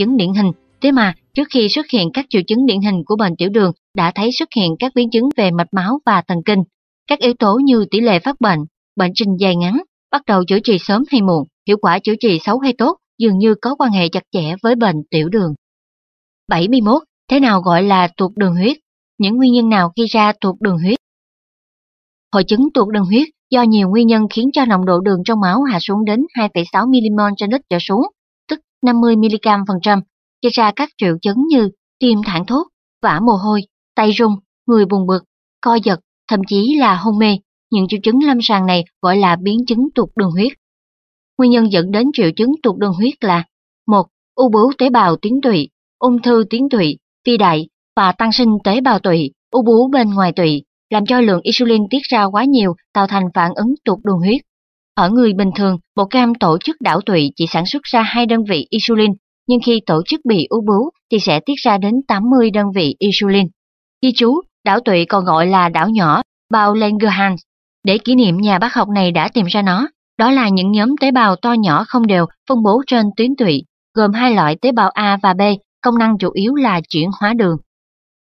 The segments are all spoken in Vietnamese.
chứng điển hình. Thế mà, trước khi xuất hiện các triệu chứng điển hình của bệnh tiểu đường đã thấy xuất hiện các biến chứng về mạch máu và thần kinh. Các yếu tố như tỷ lệ phát bệnh, bệnh trình dài ngắn, bắt đầu chữa trị sớm hay muộn, hiệu quả chữa trị xấu hay tốt dường như có quan hệ chặt chẽ với bệnh tiểu đường. 71. Thế nào gọi là tuột đường huyết? Những nguyên nhân nào gây ra tuột đường huyết? Hội chứng tuột đường huyết do nhiều nguyên nhân khiến cho nồng độ đường trong máu hạ xuống đến 2,6 mmol trên lít trở xuống. 50mg phần trăm, gây ra các triệu chứng như tim thẳng thốt, vã mồ hôi, tay rung, người buồn bực, co giật, thậm chí là hôn mê. Những triệu chứng lâm sàng này gọi là biến chứng tụt đường huyết. Nguyên nhân dẫn đến triệu chứng tụt đường huyết là 1. U bướu tế bào tuyến tụy, ung thư tuyến tụy, phi đại và tăng sinh tế bào tụy, u bướu bên ngoài tụy, làm cho lượng insulin tiết ra quá nhiều tạo thành phản ứng tụt đường huyết. Ở người bình thường, bộ cam tổ chức đảo tụy chỉ sản xuất ra hai đơn vị insulin, nhưng khi tổ chức bị u bướu thì sẽ tiết ra đến 80 đơn vị insulin. Ghi chú, đảo tụy còn gọi là đảo nhỏ, bao Langerhans. Để kỷ niệm nhà bác học này đã tìm ra nó, đó là những nhóm tế bào to nhỏ không đều phân bố trên tuyến tụy, gồm hai loại tế bào A và B, công năng chủ yếu là chuyển hóa đường.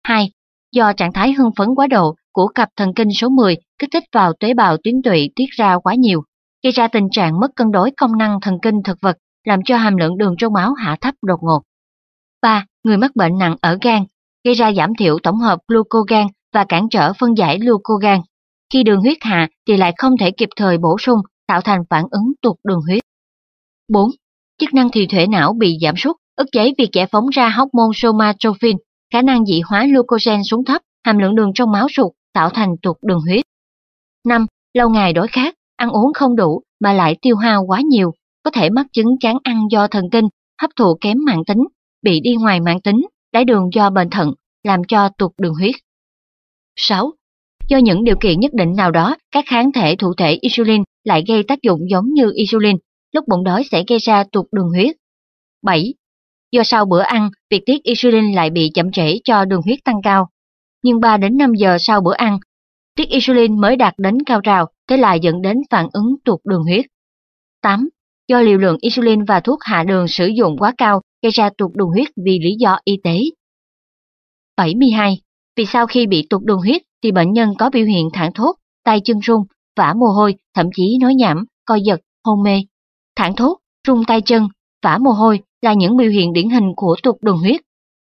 2. Do trạng thái hưng phấn quá độ của cặp thần kinh số 10 kích thích vào tế bào tuyến tụy tiết ra quá nhiều gây ra tình trạng mất cân đối công năng thần kinh thực vật, làm cho hàm lượng đường trong máu hạ thấp đột ngột. 3. Người mắc bệnh nặng ở gan, gây ra giảm thiểu tổng hợp glucogan và cản trở phân giải glucogan. Khi đường huyết hạ thì lại không thể kịp thời bổ sung, tạo thành phản ứng tụt đường huyết. 4. Chức năng thị thể não bị giảm sút, ức chế việc giải phóng ra hormone somatrophin, khả năng dị hóa glucogen xuống thấp, hàm lượng đường trong máu sụt, tạo thành tụt đường huyết. 5. Lâu ngày đói khác. Ăn uống không đủ mà lại tiêu hao quá nhiều, có thể mắc chứng chán ăn do thần kinh, hấp thụ kém mạng tính, bị đi ngoài mạng tính, đái đường do bệnh thận, làm cho tuột đường huyết. 6. Do những điều kiện nhất định nào đó, các kháng thể thụ thể insulin lại gây tác dụng giống như insulin, lúc bụng đói sẽ gây ra tuột đường huyết. 7. Do sau bữa ăn, việc tiết insulin lại bị chậm trễ cho đường huyết tăng cao. Nhưng 3 đến 5 giờ sau bữa ăn, tiết insulin mới đạt đến cao trào, thế là dẫn đến phản ứng tuột đường huyết. 8. Do liều lượng insulin và thuốc hạ đường sử dụng quá cao gây ra tuột đường huyết vì lý do y tế. 72. Vì sau khi bị tuột đường huyết thì bệnh nhân có biểu hiện thẳng thốt, tay chân run, vã mồ hôi, thậm chí nói nhảm, co giật, hôn mê. thẳng thốt, run tay chân, vã mồ hôi là những biểu hiện điển hình của tuột đường huyết.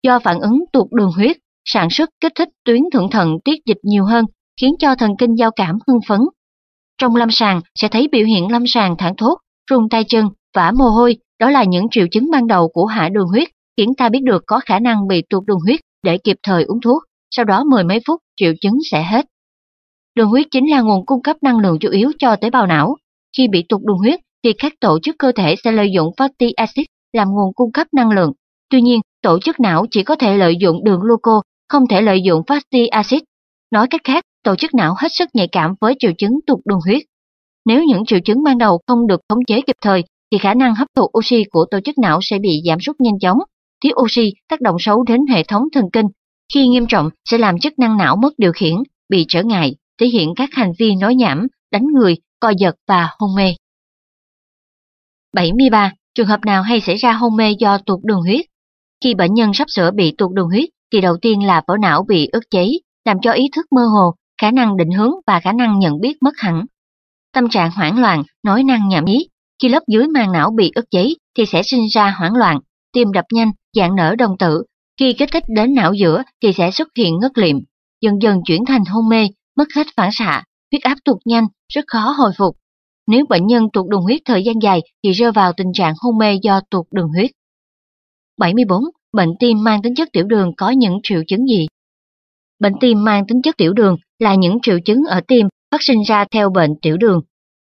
Do phản ứng tuột đường huyết, sản xuất kích thích tuyến thượng thận tiết dịch nhiều hơn, khiến cho thần kinh giao cảm hưng phấn, trong lâm sàng sẽ thấy biểu hiện lâm sàng thẳng thốt, run tay chân, vã mồ hôi, đó là những triệu chứng ban đầu của hạ đường huyết, khiến ta biết được có khả năng bị tụt đường huyết để kịp thời uống thuốc, sau đó mười mấy phút triệu chứng sẽ hết. Đường huyết chính là nguồn cung cấp năng lượng chủ yếu cho tế bào não. Khi bị tụt đường huyết thì các tổ chức cơ thể sẽ lợi dụng fatty acid làm nguồn cung cấp năng lượng. Tuy nhiên, tổ chức não chỉ có thể lợi dụng đường gluco, không thể lợi dụng fatty acid Nói cách khác, tổ chức não hết sức nhạy cảm với triệu chứng tụt đường huyết. Nếu những triệu chứng ban đầu không được khống chế kịp thời, thì khả năng hấp thụ oxy của tổ chức não sẽ bị giảm sút nhanh chóng. Thiếu oxy tác động xấu đến hệ thống thần kinh, khi nghiêm trọng sẽ làm chức năng não mất điều khiển, bị trở ngại, thể hiện các hành vi nói nhảm, đánh người, co giật và hôn mê. 73. Trường hợp nào hay xảy ra hôn mê do tụt đường huyết? Khi bệnh nhân sắp sửa bị tụt đường huyết thì đầu tiên là vỏ não bị ức cháy, làm cho ý thức mơ hồ, khả năng định hướng và khả năng nhận biết mất hẳn. Tâm trạng hoảng loạn, nói năng nhảm nhí. Khi lớp dưới màng não bị ức chế, thì sẽ sinh ra hoảng loạn, tim đập nhanh, dạng nở đồng tử. Khi kích thích đến não giữa thì sẽ xuất hiện ngất liệm, dần dần chuyển thành hôn mê, mất hết phản xạ, huyết áp tụt nhanh, rất khó hồi phục. Nếu bệnh nhân tụt đường huyết thời gian dài thì rơi vào tình trạng hôn mê do tụt đường huyết. 74. Bệnh tim mang tính chất tiểu đường có những triệu chứng gì? Bệnh tim mang tính chất tiểu đường là những triệu chứng ở tim phát sinh ra theo bệnh tiểu đường.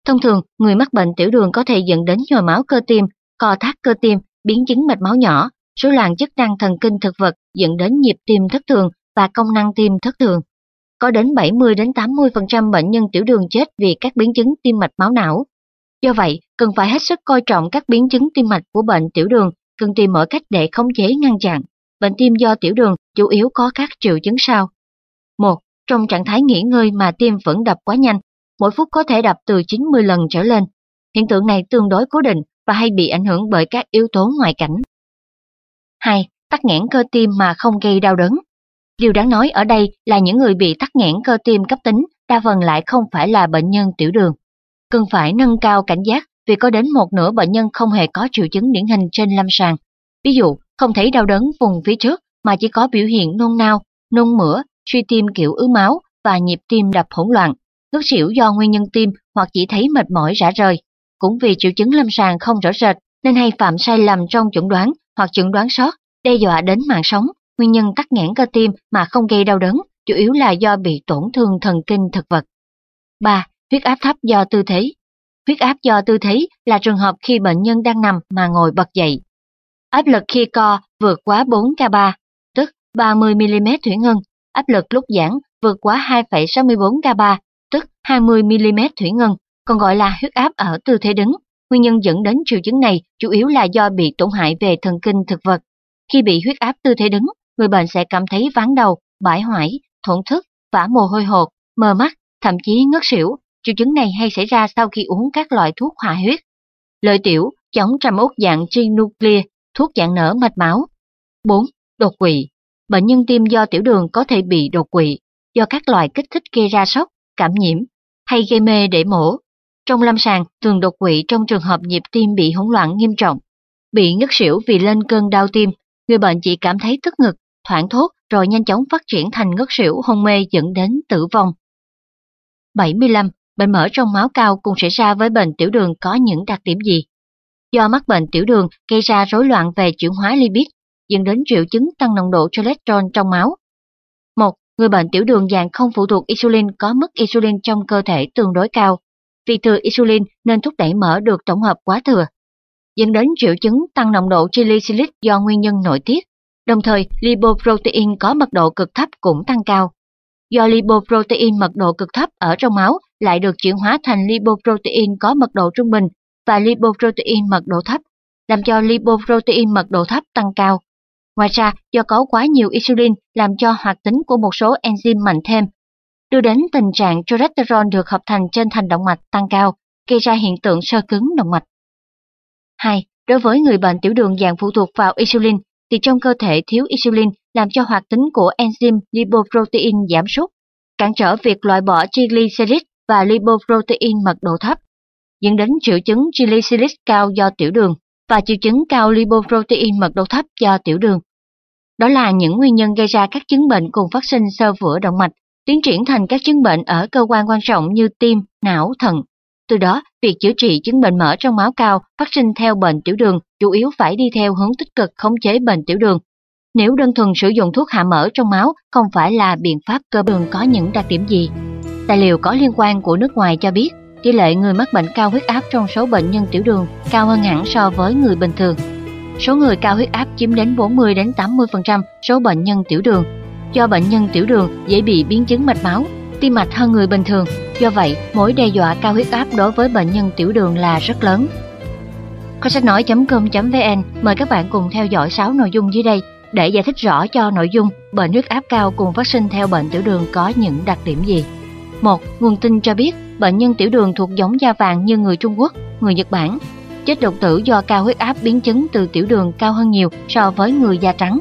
Thông thường, người mắc bệnh tiểu đường có thể dẫn đến nhồi máu cơ tim, co thắt cơ tim, biến chứng mạch máu nhỏ, rối loạn chức năng thần kinh thực vật dẫn đến nhịp tim thất thường và công năng tim thất thường. Có đến 70 đến 80% bệnh nhân tiểu đường chết vì các biến chứng tim mạch máu não. Do vậy, cần phải hết sức coi trọng các biến chứng tim mạch của bệnh tiểu đường, cần tìm mọi cách để khống chế ngăn chặn. Bệnh tim do tiểu đường chủ yếu có các triệu chứng sau: 1. Trong trạng thái nghỉ ngơi mà tim vẫn đập quá nhanh, mỗi phút có thể đập từ 90 lần trở lên. Hiện tượng này tương đối cố định và hay bị ảnh hưởng bởi các yếu tố ngoại cảnh. 2. Tắc nghẽn cơ tim mà không gây đau đớn. Điều đáng nói ở đây là những người bị tắc nghẽn cơ tim cấp tính đa phần lại không phải là bệnh nhân tiểu đường. Cần phải nâng cao cảnh giác vì có đến một nửa bệnh nhân không hề có triệu chứng điển hình trên lâm sàng. Ví dụ, không thấy đau đớn vùng phía trước mà chỉ có biểu hiện nôn nao, nôn mửa suy tim kiểu ứ máu và nhịp tim đập hỗn loạn, ngất xỉu do nguyên nhân tim hoặc chỉ thấy mệt mỏi rã rời. Cũng vì triệu chứng lâm sàng không rõ rệt nên hay phạm sai lầm trong chuẩn đoán hoặc chuẩn đoán sót, đe dọa đến mạng sống. Nguyên nhân tắc nghẽn cơ tim mà không gây đau đớn, chủ yếu là do bị tổn thương thần kinh thực vật. 3. Huyết áp thấp do tư thế Huyết áp do tư thế là trường hợp khi bệnh nhân đang nằm mà ngồi bật dậy. Áp lực khi co vượt quá 4K3, tức 30mm thủy ngân áp lực lúc giãn vượt quá 2,64 K3, tức 20mm thủy ngân, còn gọi là huyết áp ở tư thế đứng. Nguyên nhân dẫn đến triệu chứng này chủ yếu là do bị tổn hại về thần kinh thực vật. Khi bị huyết áp tư thế đứng, người bệnh sẽ cảm thấy váng đầu, bãi hoải, thổn thức, vã mồ hôi hột, mờ mắt, thậm chí ngất xỉu. Triệu chứng này hay xảy ra sau khi uống các loại thuốc hạ huyết. Lợi tiểu, chống trầm út dạng trinuclear, thuốc dạng nở mạch máu. 4. Đột quỵ Bệnh nhân tim do tiểu đường có thể bị đột quỵ do các loại kích thích gây ra sốc, cảm nhiễm hay gây mê để mổ. Trong lâm sàng, thường đột quỵ trong trường hợp nhịp tim bị hỗn loạn nghiêm trọng, bị ngất xỉu vì lên cơn đau tim, người bệnh chỉ cảm thấy tức ngực, thoảng thốt rồi nhanh chóng phát triển thành ngất xỉu hôn mê dẫn đến tử vong. 75. Bệnh mỡ trong máu cao cũng xảy ra với bệnh tiểu đường có những đặc điểm gì? Do mắc bệnh tiểu đường gây ra rối loạn về chuyển hóa lipid, dẫn đến triệu chứng tăng nồng độ cholesterol trong máu. Một, Người bệnh tiểu đường dạng không phụ thuộc insulin có mức insulin trong cơ thể tương đối cao. Vì thừa insulin nên thúc đẩy mỡ được tổng hợp quá thừa, dẫn đến triệu chứng tăng nồng độ triglycerides do nguyên nhân nội tiết. Đồng thời, lipoprotein có mật độ cực thấp cũng tăng cao. Do lipoprotein mật độ cực thấp ở trong máu lại được chuyển hóa thành lipoprotein có mật độ trung bình và lipoprotein mật độ thấp, làm cho lipoprotein mật độ thấp tăng cao, Ngoài ra, do có quá nhiều insulin làm cho hoạt tính của một số enzyme mạnh thêm, đưa đến tình trạng cholesterol được hợp thành trên thành động mạch tăng cao, gây ra hiện tượng sơ cứng động mạch. 2. Đối với người bệnh tiểu đường dạng phụ thuộc vào insulin, thì trong cơ thể thiếu insulin làm cho hoạt tính của enzyme lipoprotein giảm sút, cản trở việc loại bỏ triglycerid và lipoprotein mật độ thấp, dẫn đến triệu chứng triglycerid cao do tiểu đường và triệu chứng cao lipoprotein mật độ thấp do tiểu đường. Đó là những nguyên nhân gây ra các chứng bệnh cùng phát sinh sơ vữa động mạch, tiến triển thành các chứng bệnh ở cơ quan quan trọng như tim, não, thận. Từ đó, việc chữa trị chứng bệnh mỡ trong máu cao phát sinh theo bệnh tiểu đường chủ yếu phải đi theo hướng tích cực khống chế bệnh tiểu đường. Nếu đơn thuần sử dụng thuốc hạ mỡ trong máu không phải là biện pháp cơ đường có những đặc điểm gì? Tài liệu có liên quan của nước ngoài cho biết, tỷ lệ người mắc bệnh cao huyết áp trong số bệnh nhân tiểu đường cao hơn hẳn so với người bình thường. Số người cao huyết áp chiếm đến 40 đến 80% số bệnh nhân tiểu đường. Do bệnh nhân tiểu đường dễ bị biến chứng mạch máu, tim mạch hơn người bình thường, do vậy mối đe dọa cao huyết áp đối với bệnh nhân tiểu đường là rất lớn. Kho sách nói.com.vn mời các bạn cùng theo dõi 6 nội dung dưới đây để giải thích rõ cho nội dung bệnh huyết áp cao cùng phát sinh theo bệnh tiểu đường có những đặc điểm gì. Một nguồn tin cho biết bệnh nhân tiểu đường thuộc giống da vàng như người Trung Quốc, người Nhật Bản. Chết đột tử do cao huyết áp biến chứng từ tiểu đường cao hơn nhiều so với người da trắng,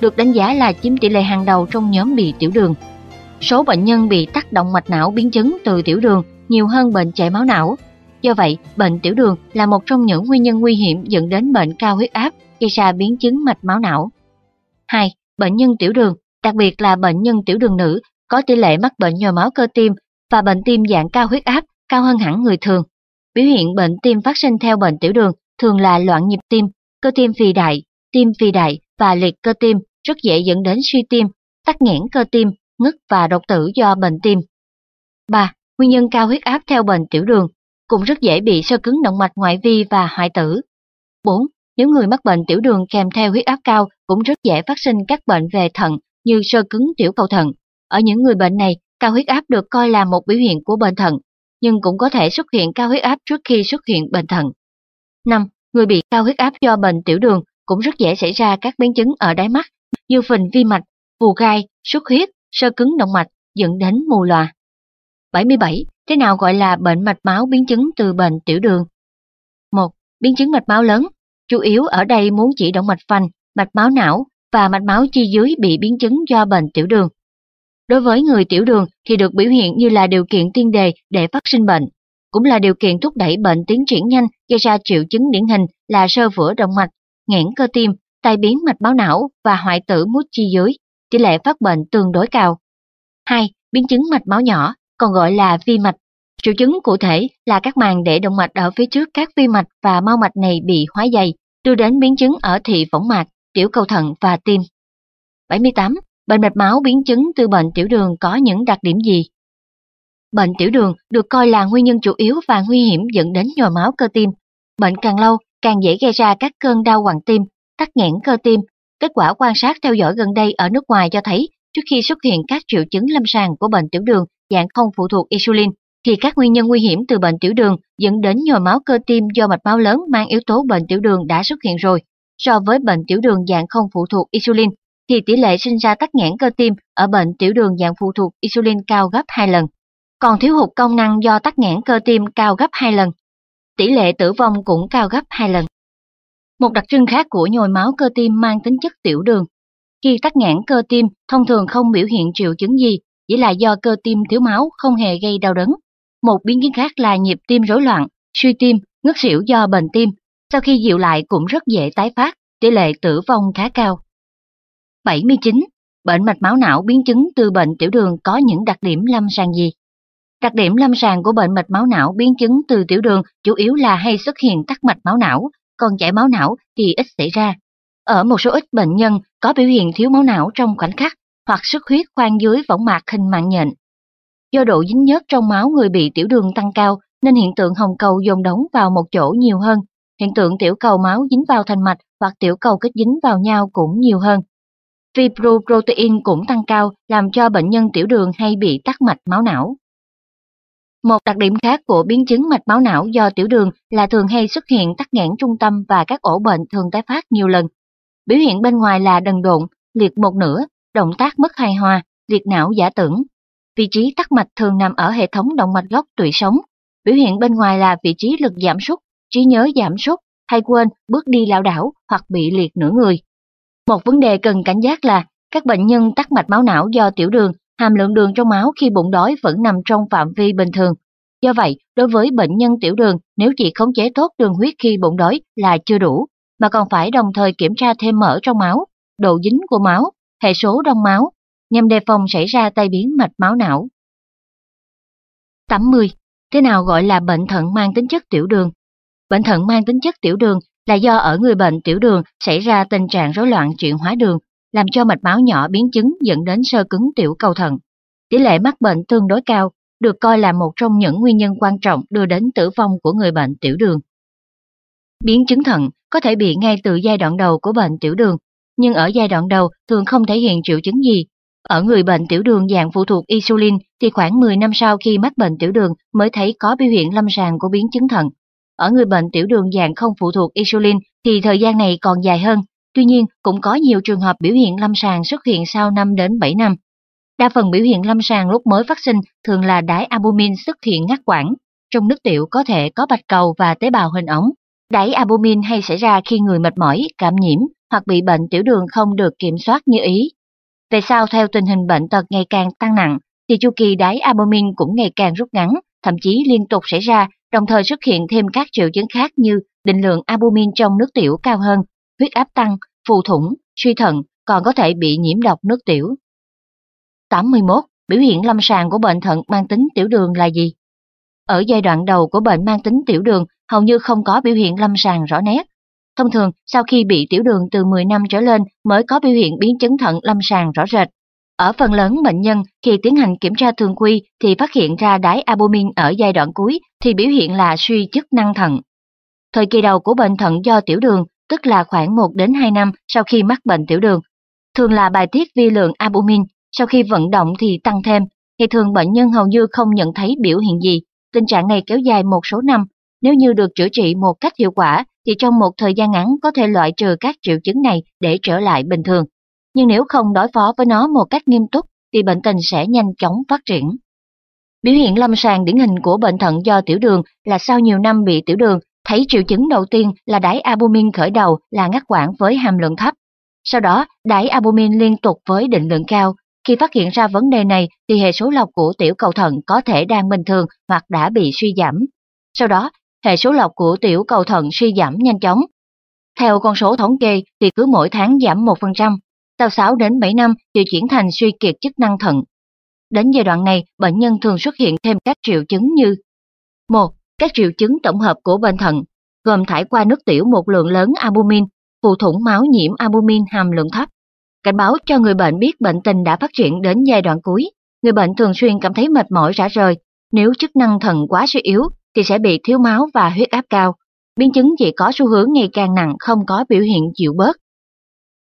được đánh giá là chiếm tỷ lệ hàng đầu trong nhóm bị tiểu đường. Số bệnh nhân bị tắc động mạch não biến chứng từ tiểu đường nhiều hơn bệnh chảy máu não. Do vậy, bệnh tiểu đường là một trong những nguyên nhân nguy hiểm dẫn đến bệnh cao huyết áp gây ra biến chứng mạch máu não. hai Bệnh nhân tiểu đường, đặc biệt là bệnh nhân tiểu đường nữ có tỷ lệ mắc bệnh nhồi máu cơ tim và bệnh tim dạng cao huyết áp cao hơn hẳn người thường. Biểu hiện bệnh tim phát sinh theo bệnh tiểu đường thường là loạn nhịp tim, cơ tim phì đại, tim phì đại và liệt cơ tim rất dễ dẫn đến suy tim, tắc nghẽn cơ tim, ngất và đột tử do bệnh tim. 3. Nguyên nhân cao huyết áp theo bệnh tiểu đường cũng rất dễ bị sơ cứng động mạch ngoại vi và hoại tử. 4. Nếu người mắc bệnh tiểu đường kèm theo huyết áp cao cũng rất dễ phát sinh các bệnh về thận như sơ cứng tiểu cầu thận, ở những người bệnh này, cao huyết áp được coi là một biểu hiện của bệnh thận, nhưng cũng có thể xuất hiện cao huyết áp trước khi xuất hiện bệnh thận. 5. Người bị cao huyết áp do bệnh tiểu đường cũng rất dễ xảy ra các biến chứng ở đáy mắt như phình vi mạch, phù gai, xuất huyết, sơ cứng động mạch dẫn đến mù lòa. 77. Thế nào gọi là bệnh mạch máu biến chứng từ bệnh tiểu đường? 1. Biến chứng mạch máu lớn, chủ yếu ở đây muốn chỉ động mạch phành, mạch máu não và mạch máu chi dưới bị biến chứng do bệnh tiểu đường. Đối với người tiểu đường thì được biểu hiện như là điều kiện tiên đề để phát sinh bệnh, cũng là điều kiện thúc đẩy bệnh tiến triển nhanh gây ra triệu chứng điển hình là sơ vữa động mạch, nghẽn cơ tim, tai biến mạch máu não và hoại tử mút chi dưới, tỷ lệ phát bệnh tương đối cao. 2. Biến chứng mạch máu nhỏ, còn gọi là vi mạch. Triệu chứng cụ thể là các màng để động mạch ở phía trước các vi mạch và mau mạch này bị hóa dày, đưa đến biến chứng ở thị võng mạc, tiểu cầu thận và tim. 78 bệnh mạch máu biến chứng từ bệnh tiểu đường có những đặc điểm gì? Bệnh tiểu đường được coi là nguyên nhân chủ yếu và nguy hiểm dẫn đến nhồi máu cơ tim. Bệnh càng lâu càng dễ gây ra các cơn đau quặn tim, tắc nghẽn cơ tim. Kết quả quan sát theo dõi gần đây ở nước ngoài cho thấy trước khi xuất hiện các triệu chứng lâm sàng của bệnh tiểu đường dạng không phụ thuộc insulin thì các nguyên nhân nguy hiểm từ bệnh tiểu đường dẫn đến nhồi máu cơ tim do mạch máu lớn mang yếu tố bệnh tiểu đường đã xuất hiện rồi so với bệnh tiểu đường dạng không phụ thuộc insulin thì tỷ lệ sinh ra tắc nghẽn cơ tim ở bệnh tiểu đường dạng phụ thuộc insulin cao gấp 2 lần. Còn thiếu hụt công năng do tắc nghẽn cơ tim cao gấp 2 lần. Tỷ lệ tử vong cũng cao gấp 2 lần. Một đặc trưng khác của nhồi máu cơ tim mang tính chất tiểu đường. Khi tắc nghẽn cơ tim thông thường không biểu hiện triệu chứng gì, chỉ là do cơ tim thiếu máu không hề gây đau đớn. Một biến chứng khác là nhịp tim rối loạn, suy tim, ngất xỉu do bệnh tim. Sau khi dịu lại cũng rất dễ tái phát, tỷ lệ tử vong khá cao. 79. Bệnh mạch máu não biến chứng từ bệnh tiểu đường có những đặc điểm lâm sàng gì? Đặc điểm lâm sàng của bệnh mạch máu não biến chứng từ tiểu đường chủ yếu là hay xuất hiện tắc mạch máu não, còn chảy máu não thì ít xảy ra. Ở một số ít bệnh nhân có biểu hiện thiếu máu não trong khoảnh khắc hoặc xuất huyết khoang dưới võng mạc hình mạng nhện. Do độ dính nhớt trong máu người bị tiểu đường tăng cao nên hiện tượng hồng cầu dồn đóng vào một chỗ nhiều hơn, hiện tượng tiểu cầu máu dính vào thành mạch hoặc tiểu cầu kết dính vào nhau cũng nhiều hơn fibroprotein cũng tăng cao làm cho bệnh nhân tiểu đường hay bị tắc mạch máu não. Một đặc điểm khác của biến chứng mạch máu não do tiểu đường là thường hay xuất hiện tắc nghẽn trung tâm và các ổ bệnh thường tái phát nhiều lần. Biểu hiện bên ngoài là đần độn, liệt một nửa, động tác mất hài hòa, liệt não giả tưởng. Vị trí tắc mạch thường nằm ở hệ thống động mạch gốc tủy sống. Biểu hiện bên ngoài là vị trí lực giảm sút, trí nhớ giảm sút, hay quên, bước đi lảo đảo hoặc bị liệt nửa người. Một vấn đề cần cảnh giác là các bệnh nhân tắc mạch máu não do tiểu đường, hàm lượng đường trong máu khi bụng đói vẫn nằm trong phạm vi bình thường. Do vậy, đối với bệnh nhân tiểu đường, nếu chỉ khống chế tốt đường huyết khi bụng đói là chưa đủ, mà còn phải đồng thời kiểm tra thêm mỡ trong máu, độ dính của máu, hệ số đông máu, nhằm đề phòng xảy ra tai biến mạch máu não. 80. Thế nào gọi là bệnh thận mang tính chất tiểu đường? Bệnh thận mang tính chất tiểu đường là do ở người bệnh tiểu đường xảy ra tình trạng rối loạn chuyển hóa đường, làm cho mạch máu nhỏ biến chứng dẫn đến sơ cứng tiểu cầu thận. Tỷ lệ mắc bệnh tương đối cao, được coi là một trong những nguyên nhân quan trọng đưa đến tử vong của người bệnh tiểu đường. Biến chứng thận có thể bị ngay từ giai đoạn đầu của bệnh tiểu đường, nhưng ở giai đoạn đầu thường không thể hiện triệu chứng gì. Ở người bệnh tiểu đường dạng phụ thuộc insulin thì khoảng 10 năm sau khi mắc bệnh tiểu đường mới thấy có biểu hiện lâm sàng của biến chứng thận. Ở người bệnh tiểu đường dạng không phụ thuộc insulin thì thời gian này còn dài hơn, tuy nhiên cũng có nhiều trường hợp biểu hiện lâm sàng xuất hiện sau 5 đến 7 năm. Đa phần biểu hiện lâm sàng lúc mới phát sinh thường là đái albumin xuất hiện ngắt quãng. Trong nước tiểu có thể có bạch cầu và tế bào hình ống. đái albumin hay xảy ra khi người mệt mỏi, cảm nhiễm hoặc bị bệnh tiểu đường không được kiểm soát như ý. Về sau theo tình hình bệnh tật ngày càng tăng nặng, thì chu kỳ đái albumin cũng ngày càng rút ngắn, thậm chí liên tục xảy ra đồng thời xuất hiện thêm các triệu chứng khác như định lượng albumin trong nước tiểu cao hơn, huyết áp tăng, phù thủng, suy thận, còn có thể bị nhiễm độc nước tiểu. 81. Biểu hiện lâm sàng của bệnh thận mang tính tiểu đường là gì? Ở giai đoạn đầu của bệnh mang tính tiểu đường, hầu như không có biểu hiện lâm sàng rõ nét. Thông thường, sau khi bị tiểu đường từ 10 năm trở lên mới có biểu hiện biến chứng thận lâm sàng rõ rệt. Ở phần lớn bệnh nhân, khi tiến hành kiểm tra thường quy thì phát hiện ra đái albumin ở giai đoạn cuối thì biểu hiện là suy chức năng thận. Thời kỳ đầu của bệnh thận do tiểu đường, tức là khoảng 1 đến 2 năm sau khi mắc bệnh tiểu đường, thường là bài tiết vi lượng albumin, sau khi vận động thì tăng thêm, thì thường bệnh nhân hầu như không nhận thấy biểu hiện gì. Tình trạng này kéo dài một số năm, nếu như được chữa trị một cách hiệu quả thì trong một thời gian ngắn có thể loại trừ các triệu chứng này để trở lại bình thường nhưng nếu không đối phó với nó một cách nghiêm túc thì bệnh tình sẽ nhanh chóng phát triển. Biểu hiện lâm sàng điển hình của bệnh thận do tiểu đường là sau nhiều năm bị tiểu đường, thấy triệu chứng đầu tiên là đáy albumin khởi đầu là ngắt quãng với hàm lượng thấp. Sau đó, đáy albumin liên tục với định lượng cao. Khi phát hiện ra vấn đề này thì hệ số lọc của tiểu cầu thận có thể đang bình thường hoặc đã bị suy giảm. Sau đó, hệ số lọc của tiểu cầu thận suy giảm nhanh chóng. Theo con số thống kê thì cứ mỗi tháng giảm 1%, sau 6 đến 7 năm thì chuyển thành suy kiệt chức năng thận. Đến giai đoạn này, bệnh nhân thường xuất hiện thêm các triệu chứng như một Các triệu chứng tổng hợp của bệnh thận, gồm thải qua nước tiểu một lượng lớn albumin, phụ thủng máu nhiễm albumin hàm lượng thấp. Cảnh báo cho người bệnh biết bệnh tình đã phát triển đến giai đoạn cuối. Người bệnh thường xuyên cảm thấy mệt mỏi rã rời. Nếu chức năng thận quá suy yếu thì sẽ bị thiếu máu và huyết áp cao. Biến chứng chỉ có xu hướng ngày càng nặng không có biểu hiện chịu bớt.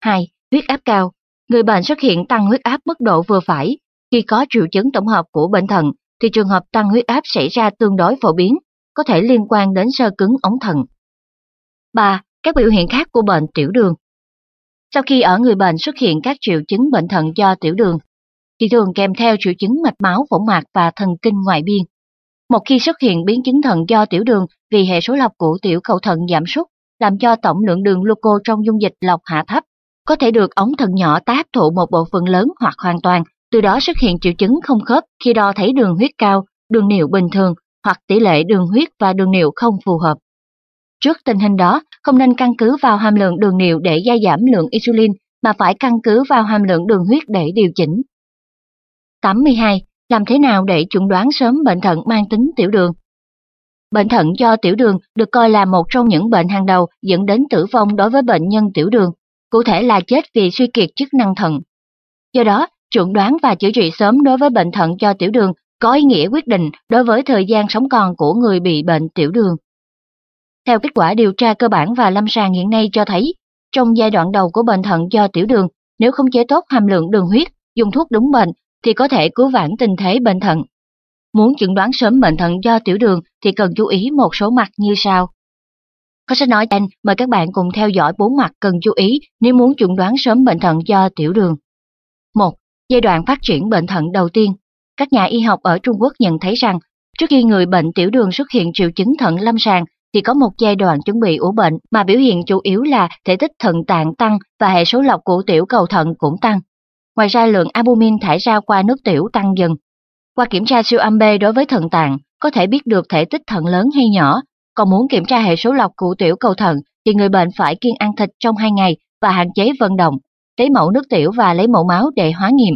2. Huyết áp cao, người bệnh xuất hiện tăng huyết áp mức độ vừa phải. Khi có triệu chứng tổng hợp của bệnh thận, thì trường hợp tăng huyết áp xảy ra tương đối phổ biến, có thể liên quan đến sơ cứng ống thận. 3. Các biểu hiện khác của bệnh tiểu đường Sau khi ở người bệnh xuất hiện các triệu chứng bệnh thận do tiểu đường, thì thường kèm theo triệu chứng mạch máu phổ mạc và thần kinh ngoại biên. Một khi xuất hiện biến chứng thận do tiểu đường vì hệ số lọc của tiểu cầu thận giảm sút, làm cho tổng lượng đường gluco trong dung dịch lọc hạ thấp, có thể được ống thần nhỏ táp thụ một bộ phận lớn hoặc hoàn toàn, từ đó xuất hiện triệu chứng không khớp khi đo thấy đường huyết cao, đường niệu bình thường hoặc tỷ lệ đường huyết và đường niệu không phù hợp. Trước tình hình đó, không nên căn cứ vào hàm lượng đường niệu để gia giảm lượng insulin mà phải căn cứ vào hàm lượng đường huyết để điều chỉnh. 82. Làm thế nào để chuẩn đoán sớm bệnh thận mang tính tiểu đường? Bệnh thận do tiểu đường được coi là một trong những bệnh hàng đầu dẫn đến tử vong đối với bệnh nhân tiểu đường cụ thể là chết vì suy kiệt chức năng thận. Do đó, chuẩn đoán và chữa trị sớm đối với bệnh thận do tiểu đường có ý nghĩa quyết định đối với thời gian sống còn của người bị bệnh tiểu đường. Theo kết quả điều tra cơ bản và lâm sàng hiện nay cho thấy, trong giai đoạn đầu của bệnh thận do tiểu đường, nếu không chế tốt hàm lượng đường huyết, dùng thuốc đúng bệnh thì có thể cứu vãn tình thế bệnh thận. Muốn chẩn đoán sớm bệnh thận do tiểu đường thì cần chú ý một số mặt như sau. Có sách nói anh mời các bạn cùng theo dõi bốn mặt cần chú ý nếu muốn chuẩn đoán sớm bệnh thận do tiểu đường. 1. Giai đoạn phát triển bệnh thận đầu tiên. Các nhà y học ở Trung Quốc nhận thấy rằng trước khi người bệnh tiểu đường xuất hiện triệu chứng thận lâm sàng thì có một giai đoạn chuẩn bị ủ bệnh mà biểu hiện chủ yếu là thể tích thận tạng tăng và hệ số lọc của tiểu cầu thận cũng tăng. Ngoài ra lượng albumin thải ra qua nước tiểu tăng dần. Qua kiểm tra siêu âm B đối với thận tạng, có thể biết được thể tích thận lớn hay nhỏ, còn muốn kiểm tra hệ số lọc của tiểu cầu thận thì người bệnh phải kiêng ăn thịt trong 2 ngày và hạn chế vận động, lấy mẫu nước tiểu và lấy mẫu máu để hóa nghiệm.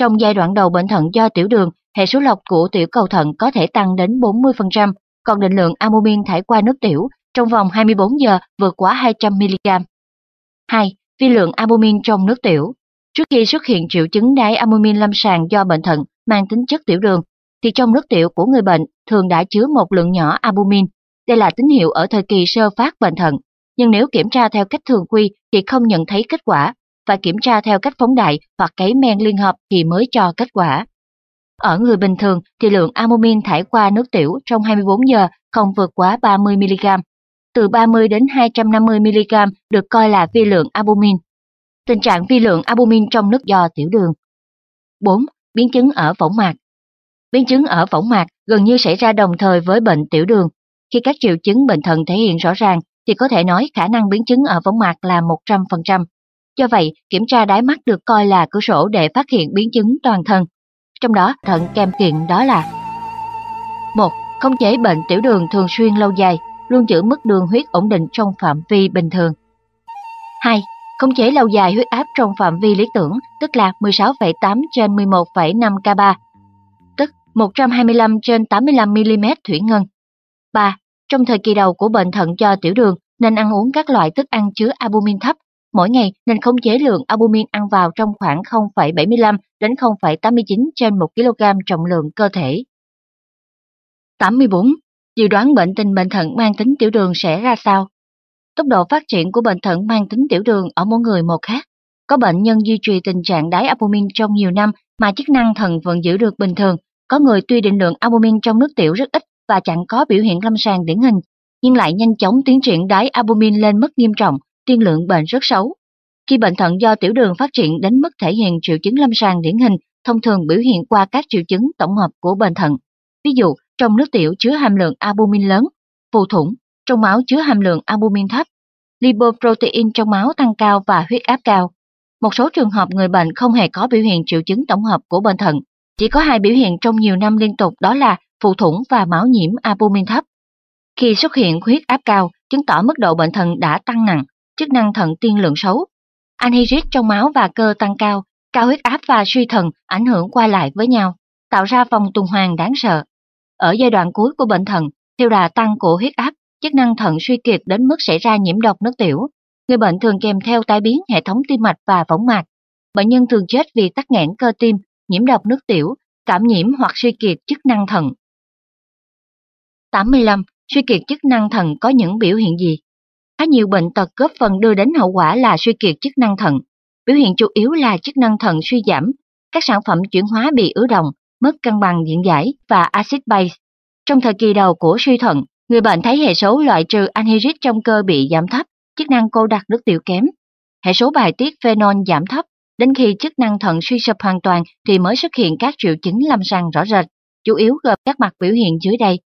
Trong giai đoạn đầu bệnh thận do tiểu đường, hệ số lọc của tiểu cầu thận có thể tăng đến 40%, còn định lượng albumin thải qua nước tiểu trong vòng 24 giờ vượt quá 200mg. 2. Vi lượng albumin trong nước tiểu Trước khi xuất hiện triệu chứng đái albumin lâm sàng do bệnh thận mang tính chất tiểu đường, thì trong nước tiểu của người bệnh thường đã chứa một lượng nhỏ albumin đây là tín hiệu ở thời kỳ sơ phát bệnh thận, nhưng nếu kiểm tra theo cách thường quy thì không nhận thấy kết quả, và kiểm tra theo cách phóng đại hoặc cấy men liên hợp thì mới cho kết quả. Ở người bình thường thì lượng amomin thải qua nước tiểu trong 24 giờ không vượt quá 30mg. Từ 30 đến 250mg được coi là vi lượng albumin. Tình trạng vi lượng albumin trong nước do tiểu đường. 4. Biến chứng ở võng mạc Biến chứng ở võng mạc gần như xảy ra đồng thời với bệnh tiểu đường khi các triệu chứng bệnh thận thể hiện rõ ràng thì có thể nói khả năng biến chứng ở võng mạc là 100%. Do vậy, kiểm tra đáy mắt được coi là cửa sổ để phát hiện biến chứng toàn thân. Trong đó, thận kèm kiện đó là 1. Không chế bệnh tiểu đường thường xuyên lâu dài, luôn giữ mức đường huyết ổn định trong phạm vi bình thường. 2. Không chế lâu dài huyết áp trong phạm vi lý tưởng, tức là 16,8 trên 11,5 K3, tức 125 trên 85 mm thủy ngân. 3. Trong thời kỳ đầu của bệnh thận do tiểu đường nên ăn uống các loại thức ăn chứa albumin thấp, mỗi ngày nên khống chế lượng albumin ăn vào trong khoảng 0,75 đến 0,89 trên 1 kg trọng lượng cơ thể. 84. Dự đoán bệnh tình bệnh thận mang tính tiểu đường sẽ ra sao? Tốc độ phát triển của bệnh thận mang tính tiểu đường ở mỗi người một khác. Có bệnh nhân duy trì tình trạng đái albumin trong nhiều năm mà chức năng thận vẫn giữ được bình thường. Có người tuy định lượng albumin trong nước tiểu rất ít và chẳng có biểu hiện lâm sàng điển hình, nhưng lại nhanh chóng tiến triển đái albumin lên mức nghiêm trọng, tiên lượng bệnh rất xấu. Khi bệnh thận do tiểu đường phát triển đến mức thể hiện triệu chứng lâm sàng điển hình, thông thường biểu hiện qua các triệu chứng tổng hợp của bệnh thận. Ví dụ, trong nước tiểu chứa hàm lượng albumin lớn, phù thủng, trong máu chứa hàm lượng albumin thấp, lipoprotein trong máu tăng cao và huyết áp cao. Một số trường hợp người bệnh không hề có biểu hiện triệu chứng tổng hợp của bệnh thận, chỉ có hai biểu hiện trong nhiều năm liên tục đó là phụ thủng và máu nhiễm albumin thấp. Khi xuất hiện huyết áp cao, chứng tỏ mức độ bệnh thận đã tăng nặng, chức năng thận tiên lượng xấu. anhydrit trong máu và cơ tăng cao, cao huyết áp và suy thận ảnh hưởng qua lại với nhau, tạo ra vòng tuần hoàn đáng sợ. Ở giai đoạn cuối của bệnh thận, theo đà tăng của huyết áp, chức năng thận suy kiệt đến mức xảy ra nhiễm độc nước tiểu. Người bệnh thường kèm theo tai biến hệ thống tim mạch và võng mạch Bệnh nhân thường chết vì tắc nghẽn cơ tim, nhiễm độc nước tiểu, cảm nhiễm hoặc suy kiệt chức năng thận. 85. Suy kiệt chức năng thận có những biểu hiện gì? Khá nhiều bệnh tật góp phần đưa đến hậu quả là suy kiệt chức năng thận. Biểu hiện chủ yếu là chức năng thận suy giảm, các sản phẩm chuyển hóa bị ứ động, mất cân bằng điện giải và axit base. Trong thời kỳ đầu của suy thận, người bệnh thấy hệ số loại trừ anhydrit trong cơ bị giảm thấp, chức năng cô đặc nước tiểu kém. Hệ số bài tiết phenol giảm thấp, đến khi chức năng thận suy sụp hoàn toàn thì mới xuất hiện các triệu chứng lâm sàng rõ rệt, chủ yếu gồm các mặt biểu hiện dưới đây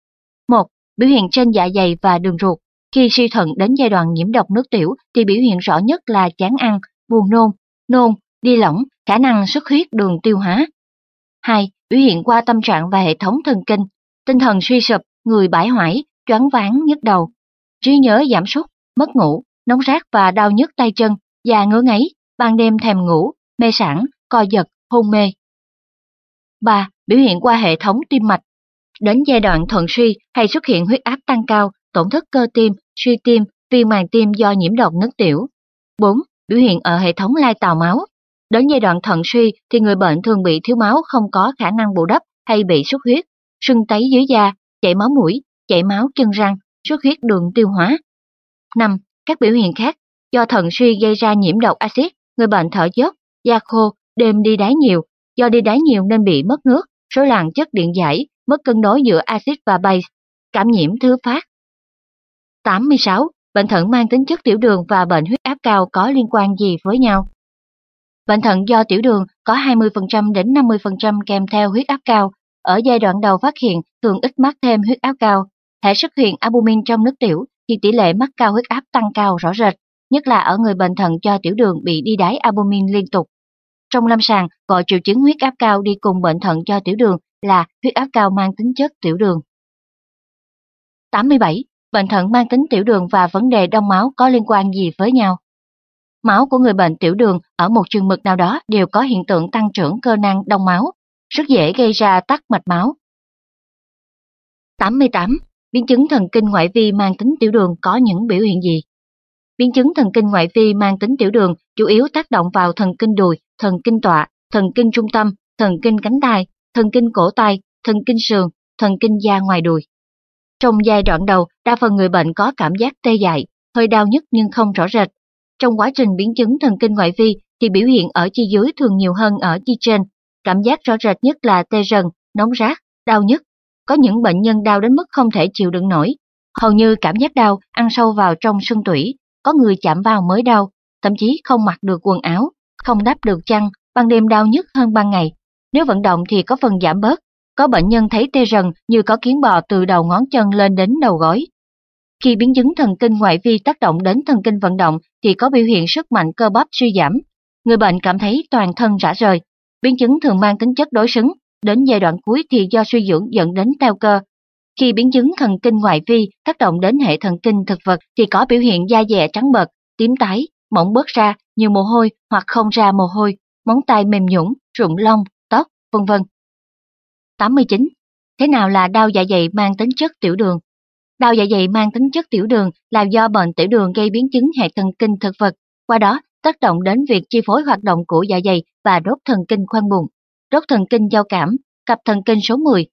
1. Biểu hiện trên dạ dày và đường ruột. Khi suy thận đến giai đoạn nhiễm độc nước tiểu thì biểu hiện rõ nhất là chán ăn, buồn nôn, nôn, đi lỏng, khả năng xuất huyết đường tiêu hóa. 2. Biểu hiện qua tâm trạng và hệ thống thần kinh, tinh thần suy sụp, người bãi hoải, choáng váng nhức đầu, trí nhớ giảm sút, mất ngủ, nóng rát và đau nhức tay chân, da ngứa ngáy, ban đêm thèm ngủ, mê sản, co giật, hôn mê. 3. Biểu hiện qua hệ thống tim mạch, Đến giai đoạn thận suy hay xuất hiện huyết áp tăng cao, tổn thất cơ tim, suy tim, viêm màng tim do nhiễm độc nước tiểu. 4. Biểu hiện ở hệ thống lai tàu máu. Đến giai đoạn thận suy thì người bệnh thường bị thiếu máu không có khả năng bù đắp hay bị xuất huyết, sưng tấy dưới da, chảy máu mũi, chảy máu chân răng, xuất huyết đường tiêu hóa. 5. Các biểu hiện khác do thận suy gây ra nhiễm độc axit, người bệnh thở dốc, da khô, đêm đi đái nhiều, do đi đái nhiều nên bị mất nước, rối loạn chất điện giải, mất cân đối giữa axit và base, cảm nhiễm thứ phát. 86. Bệnh thận mang tính chất tiểu đường và bệnh huyết áp cao có liên quan gì với nhau? Bệnh thận do tiểu đường có 20% đến 50% kèm theo huyết áp cao. Ở giai đoạn đầu phát hiện thường ít mắc thêm huyết áp cao. Thể xuất hiện albumin trong nước tiểu thì tỷ lệ mắc cao huyết áp tăng cao rõ rệt, nhất là ở người bệnh thận do tiểu đường bị đi đáy albumin liên tục. Trong lâm sàng, gọi triệu chứng huyết áp cao đi cùng bệnh thận do tiểu đường là huyết áp cao mang tính chất tiểu đường. 87. Bệnh thận mang tính tiểu đường và vấn đề đông máu có liên quan gì với nhau? Máu của người bệnh tiểu đường ở một chừng mực nào đó đều có hiện tượng tăng trưởng cơ năng đông máu, rất dễ gây ra tắc mạch máu. 88. Biến chứng thần kinh ngoại vi mang tính tiểu đường có những biểu hiện gì? Biến chứng thần kinh ngoại vi mang tính tiểu đường chủ yếu tác động vào thần kinh đùi, thần kinh tọa, thần kinh trung tâm, thần kinh cánh tay, thần kinh cổ tay, thần kinh sườn, thần kinh da ngoài đùi. Trong giai đoạn đầu, đa phần người bệnh có cảm giác tê dại, hơi đau nhức nhưng không rõ rệt. Trong quá trình biến chứng thần kinh ngoại vi thì biểu hiện ở chi dưới thường nhiều hơn ở chi trên. Cảm giác rõ rệt nhất là tê rần, nóng rát, đau nhức. Có những bệnh nhân đau đến mức không thể chịu đựng nổi. Hầu như cảm giác đau ăn sâu vào trong xương tủy, có người chạm vào mới đau, thậm chí không mặc được quần áo, không đắp được chăn, ban đêm đau nhức hơn ban ngày. Nếu vận động thì có phần giảm bớt. Có bệnh nhân thấy tê rần như có kiến bò từ đầu ngón chân lên đến đầu gối. Khi biến chứng thần kinh ngoại vi tác động đến thần kinh vận động thì có biểu hiện sức mạnh cơ bắp suy giảm. Người bệnh cảm thấy toàn thân rã rời. Biến chứng thường mang tính chất đối xứng, đến giai đoạn cuối thì do suy dưỡng dẫn đến teo cơ. Khi biến chứng thần kinh ngoại vi tác động đến hệ thần kinh thực vật thì có biểu hiện da dẻ trắng bợt, tím tái, mỏng bớt ra, nhiều mồ hôi hoặc không ra mồ hôi, móng tay mềm nhũng, rụng lông, vân vân. 89. Thế nào là đau dạ dày mang tính chất tiểu đường? Đau dạ dày mang tính chất tiểu đường là do bệnh tiểu đường gây biến chứng hệ thần kinh thực vật, qua đó tác động đến việc chi phối hoạt động của dạ dày và đốt thần kinh khoang buồng, đốt thần kinh giao cảm, cặp thần kinh số 10,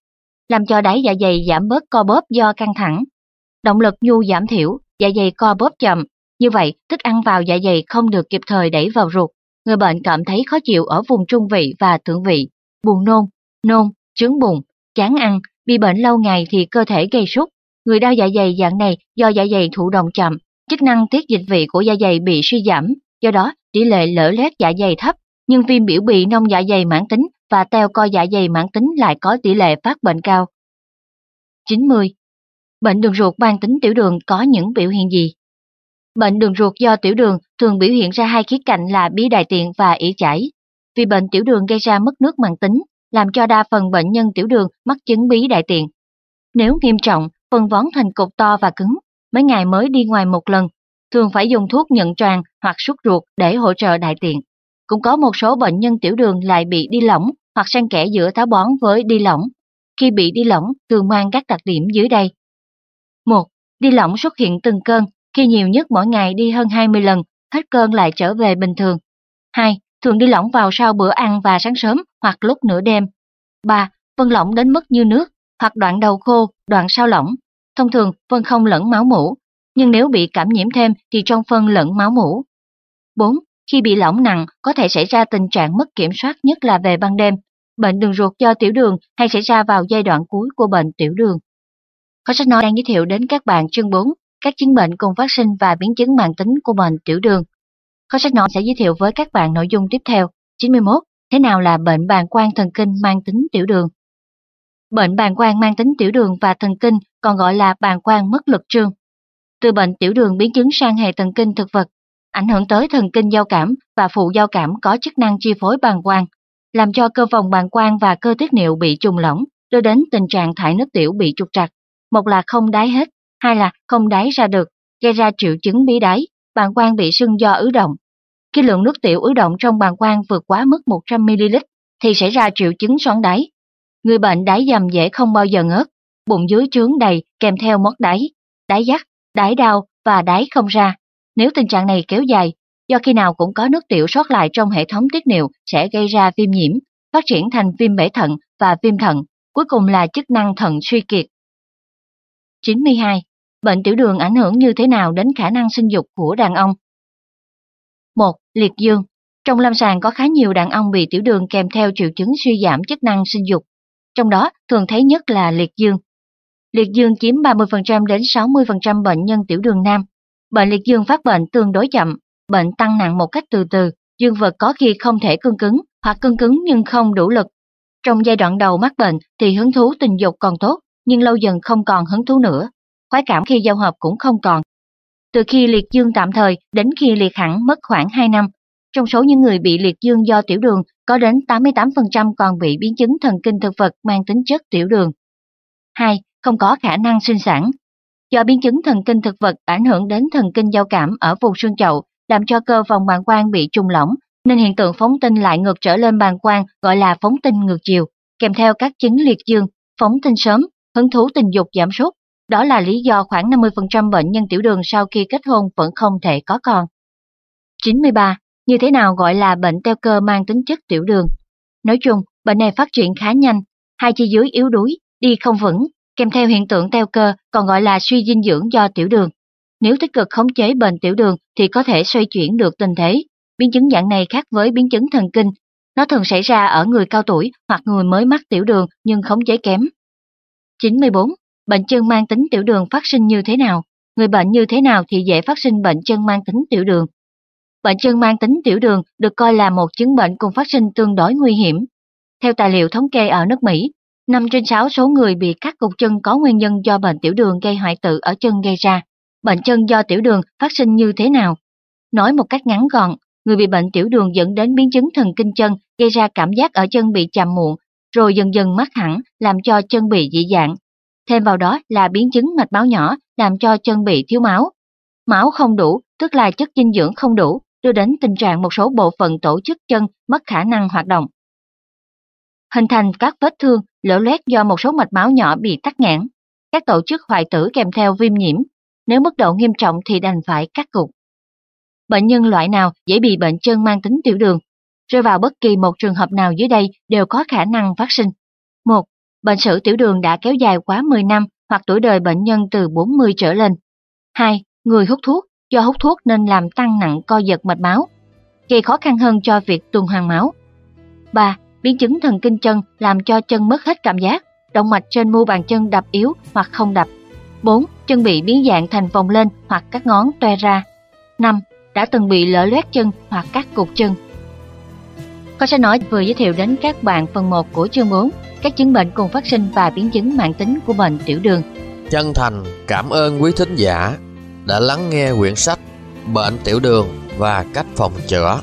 làm cho đáy dạ dày giảm bớt co bóp do căng thẳng. Động lực nhu giảm thiểu, dạ dày co bóp chậm, như vậy thức ăn vào dạ dày không được kịp thời đẩy vào ruột, người bệnh cảm thấy khó chịu ở vùng trung vị và thượng vị buồn nôn, nôn, trứng bụng, chán ăn, bị bệnh lâu ngày thì cơ thể gây sút. Người đau dạ dày dạng này do dạ dày thụ động chậm, chức năng tiết dịch vị của dạ dày bị suy giảm, do đó tỷ lệ lở loét dạ dày thấp, nhưng viêm biểu bì nông dạ dày mãn tính và teo co dạ dày mãn tính lại có tỷ lệ phát bệnh cao. 90. Bệnh đường ruột mang tính tiểu đường có những biểu hiện gì? Bệnh đường ruột do tiểu đường thường biểu hiện ra hai khía cạnh là bí đại tiện và ỉ chảy vì bệnh tiểu đường gây ra mất nước màng tính, làm cho đa phần bệnh nhân tiểu đường mắc chứng bí đại tiện. Nếu nghiêm trọng, phần vón thành cục to và cứng, mấy ngày mới đi ngoài một lần, thường phải dùng thuốc nhận tràng hoặc sốt ruột để hỗ trợ đại tiện. Cũng có một số bệnh nhân tiểu đường lại bị đi lỏng hoặc sang kẽ giữa táo bón với đi lỏng. Khi bị đi lỏng, thường mang các đặc điểm dưới đây. 1. Đi lỏng xuất hiện từng cơn, khi nhiều nhất mỗi ngày đi hơn 20 lần, hết cơn lại trở về bình thường. 2 thường đi lỏng vào sau bữa ăn và sáng sớm hoặc lúc nửa đêm. 3. Phân lỏng đến mức như nước, hoặc đoạn đầu khô, đoạn sau lỏng. Thông thường, phân không lẫn máu mũ, nhưng nếu bị cảm nhiễm thêm thì trong phân lẫn máu mũ. 4. Khi bị lỏng nặng, có thể xảy ra tình trạng mất kiểm soát nhất là về ban đêm. Bệnh đường ruột do tiểu đường hay xảy ra vào giai đoạn cuối của bệnh tiểu đường. Có sách nói đang giới thiệu đến các bạn chương 4, các chứng bệnh cùng phát sinh và biến chứng mạng tính của bệnh tiểu đường. Kho sách nói sẽ giới thiệu với các bạn nội dung tiếp theo. 91. Thế nào là bệnh bàn quang thần kinh mang tính tiểu đường? Bệnh bàn quang mang tính tiểu đường và thần kinh còn gọi là bàn quang mất lực trương. Từ bệnh tiểu đường biến chứng sang hệ thần kinh thực vật, ảnh hưởng tới thần kinh giao cảm và phụ giao cảm có chức năng chi phối bàn quang, làm cho cơ vòng bàn quang và cơ tiết niệu bị trùng lỏng, đưa đến tình trạng thải nước tiểu bị trục trặc. Một là không đái hết, hai là không đái ra được, gây ra triệu chứng bí đái, bàng quang bị sưng do ứ động. Khi lượng nước tiểu ứ động trong bàng quang vượt quá mức 100ml thì xảy ra triệu chứng xoắn đáy. Người bệnh đáy dầm dễ không bao giờ ngớt, bụng dưới trướng đầy kèm theo mất đáy, đáy dắt, đáy đau và đáy không ra. Nếu tình trạng này kéo dài, do khi nào cũng có nước tiểu sót lại trong hệ thống tiết niệu sẽ gây ra viêm nhiễm, phát triển thành viêm bể thận và viêm thận, cuối cùng là chức năng thận suy kiệt. 92 bệnh tiểu đường ảnh hưởng như thế nào đến khả năng sinh dục của đàn ông. 1. Liệt dương Trong lâm sàng có khá nhiều đàn ông bị tiểu đường kèm theo triệu chứng suy giảm chức năng sinh dục, trong đó thường thấy nhất là liệt dương. Liệt dương chiếm 30% đến 60% bệnh nhân tiểu đường nam. Bệnh liệt dương phát bệnh tương đối chậm, bệnh tăng nặng một cách từ từ, dương vật có khi không thể cương cứng hoặc cương cứng nhưng không đủ lực. Trong giai đoạn đầu mắc bệnh thì hứng thú tình dục còn tốt, nhưng lâu dần không còn hứng thú nữa, khoái cảm khi giao hợp cũng không còn. Từ khi liệt dương tạm thời đến khi liệt hẳn mất khoảng 2 năm, trong số những người bị liệt dương do tiểu đường có đến 88% còn bị biến chứng thần kinh thực vật mang tính chất tiểu đường. 2. Không có khả năng sinh sản. Do biến chứng thần kinh thực vật ảnh hưởng đến thần kinh giao cảm ở vùng xương chậu, làm cho cơ vòng bàng quang bị trùng lỏng, nên hiện tượng phóng tinh lại ngược trở lên bàng quang gọi là phóng tinh ngược chiều, kèm theo các chứng liệt dương, phóng tinh sớm, hứng thú tình dục giảm sút, đó là lý do khoảng 50% bệnh nhân tiểu đường sau khi kết hôn vẫn không thể có con. 93. Như thế nào gọi là bệnh teo cơ mang tính chất tiểu đường? Nói chung, bệnh này phát triển khá nhanh, hai chi dưới yếu đuối, đi không vững, kèm theo hiện tượng teo cơ còn gọi là suy dinh dưỡng do tiểu đường. Nếu tích cực khống chế bệnh tiểu đường thì có thể xoay chuyển được tình thế. Biến chứng dạng này khác với biến chứng thần kinh. Nó thường xảy ra ở người cao tuổi hoặc người mới mắc tiểu đường nhưng khống chế kém. 94. Bệnh chân mang tính tiểu đường phát sinh như thế nào? Người bệnh như thế nào thì dễ phát sinh bệnh chân mang tính tiểu đường? Bệnh chân mang tính tiểu đường được coi là một chứng bệnh cùng phát sinh tương đối nguy hiểm. Theo tài liệu thống kê ở nước Mỹ, 5 trên 6 số người bị cắt cục chân có nguyên nhân do bệnh tiểu đường gây hoại tử ở chân gây ra. Bệnh chân do tiểu đường phát sinh như thế nào? Nói một cách ngắn gọn, người bị bệnh tiểu đường dẫn đến biến chứng thần kinh chân gây ra cảm giác ở chân bị chàm muộn, rồi dần dần mắc hẳn làm cho chân bị dị dạng, thêm vào đó là biến chứng mạch máu nhỏ làm cho chân bị thiếu máu. Máu không đủ, tức là chất dinh dưỡng không đủ, đưa đến tình trạng một số bộ phận tổ chức chân mất khả năng hoạt động. Hình thành các vết thương, lỗ loét do một số mạch máu nhỏ bị tắc nghẽn. Các tổ chức hoại tử kèm theo viêm nhiễm, nếu mức độ nghiêm trọng thì đành phải cắt cụt. Bệnh nhân loại nào dễ bị bệnh chân mang tính tiểu đường? Rơi vào bất kỳ một trường hợp nào dưới đây đều có khả năng phát sinh. 1 bệnh sử tiểu đường đã kéo dài quá 10 năm hoặc tuổi đời bệnh nhân từ 40 trở lên. 2. Người hút thuốc, do hút thuốc nên làm tăng nặng co giật mạch máu, gây khó khăn hơn cho việc tuần hoàn máu. 3. Biến chứng thần kinh chân làm cho chân mất hết cảm giác, động mạch trên mu bàn chân đập yếu hoặc không đập. 4. Chân bị biến dạng thành vòng lên hoặc các ngón toe ra. 5. Đã từng bị lỡ loét chân hoặc các cục chân. Con sẽ nói vừa giới thiệu đến các bạn phần 1 của chương 4, các chứng bệnh cùng phát sinh và biến chứng mạng tính của bệnh tiểu đường. Chân thành cảm ơn quý thính giả đã lắng nghe quyển sách Bệnh tiểu đường và cách phòng chữa.